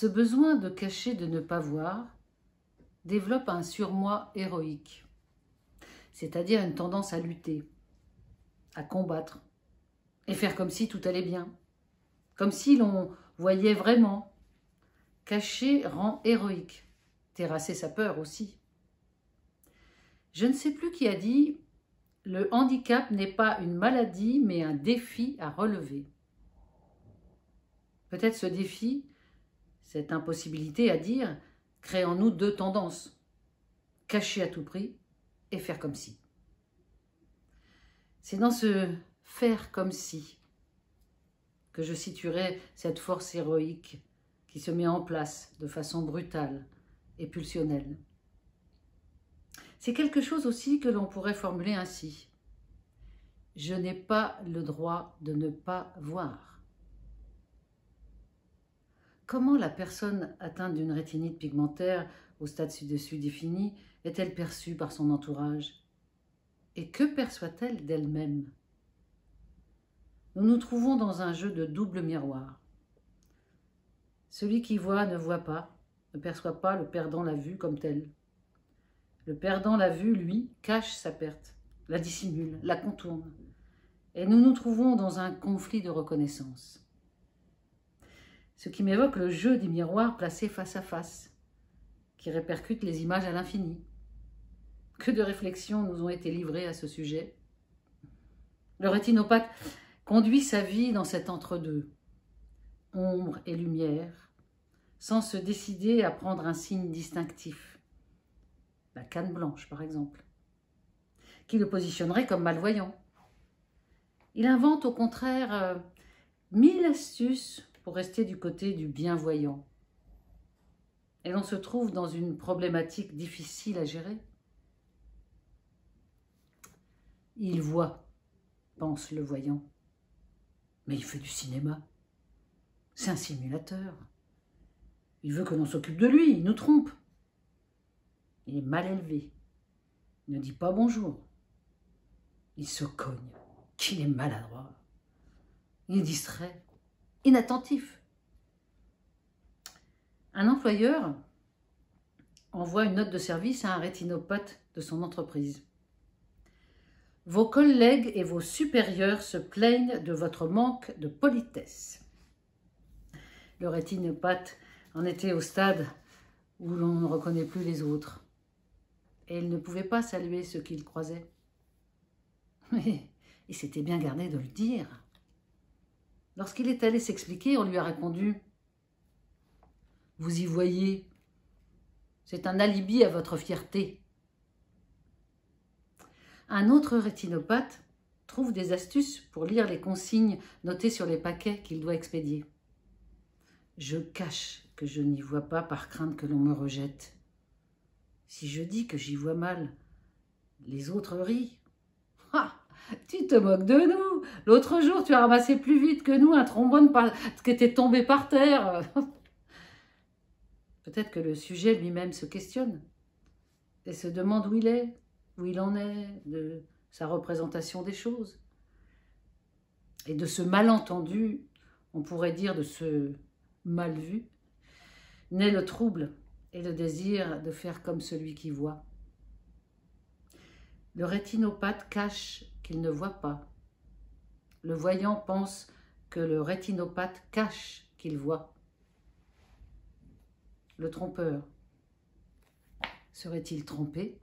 Ce besoin de cacher, de ne pas voir, développe un surmoi héroïque, c'est-à-dire une tendance à lutter, à combattre, et faire comme si tout allait bien, comme si l'on voyait vraiment. Cacher rend héroïque, terrasser sa peur aussi. Je ne sais plus qui a dit « Le handicap n'est pas une maladie, mais un défi à relever ». Peut-être ce défi, cette impossibilité à dire crée en nous deux tendances, cacher à tout prix et faire comme si. C'est dans ce faire comme si que je situerai cette force héroïque qui se met en place de façon brutale et pulsionnelle. C'est quelque chose aussi que l'on pourrait formuler ainsi. Je n'ai pas le droit de ne pas voir. Comment la personne atteinte d'une rétinite pigmentaire au stade ci-dessus défini est-elle perçue par son entourage Et que perçoit-elle d'elle-même Nous nous trouvons dans un jeu de double miroir. Celui qui voit ne voit pas, ne perçoit pas le perdant la vue comme tel. Le perdant la vue, lui, cache sa perte, la dissimule, la contourne. Et nous nous trouvons dans un conflit de reconnaissance ce qui m'évoque le jeu des miroirs placés face à face, qui répercute les images à l'infini. Que de réflexions nous ont été livrées à ce sujet. Le rétinopathe conduit sa vie dans cet entre-deux, ombre et lumière, sans se décider à prendre un signe distinctif, la canne blanche par exemple, qui le positionnerait comme malvoyant. Il invente au contraire euh, mille astuces pour rester du côté du bienvoyant. Et l'on se trouve dans une problématique difficile à gérer. Il voit, pense le voyant. Mais il fait du cinéma. C'est un simulateur. Il veut que l'on s'occupe de lui, il nous trompe. Il est mal élevé. Il ne dit pas bonjour. Il se cogne. Qu'il est maladroit. Il est distrait inattentif. Un employeur envoie une note de service à un rétinopathe de son entreprise. Vos collègues et vos supérieurs se plaignent de votre manque de politesse. Le rétinopathe en était au stade où l'on ne reconnaît plus les autres. Et il ne pouvait pas saluer ceux qu'il croisait. Mais il s'était bien gardé de le dire. Lorsqu'il est allé s'expliquer, on lui a répondu « Vous y voyez, c'est un alibi à votre fierté. » Un autre rétinopathe trouve des astuces pour lire les consignes notées sur les paquets qu'il doit expédier. Je cache que je n'y vois pas par crainte que l'on me rejette. Si je dis que j'y vois mal, les autres rient. Tu te moques de nous. L'autre jour, tu as ramassé plus vite que nous un trombone qui était tombé par terre. Peut-être que le sujet lui-même se questionne et se demande où il est, où il en est, de sa représentation des choses. Et de ce malentendu, on pourrait dire de ce mal vu, naît le trouble et le désir de faire comme celui qui voit. Le rétinopathe cache ne voit pas. Le voyant pense que le rétinopathe cache qu'il voit. Le trompeur serait-il trompé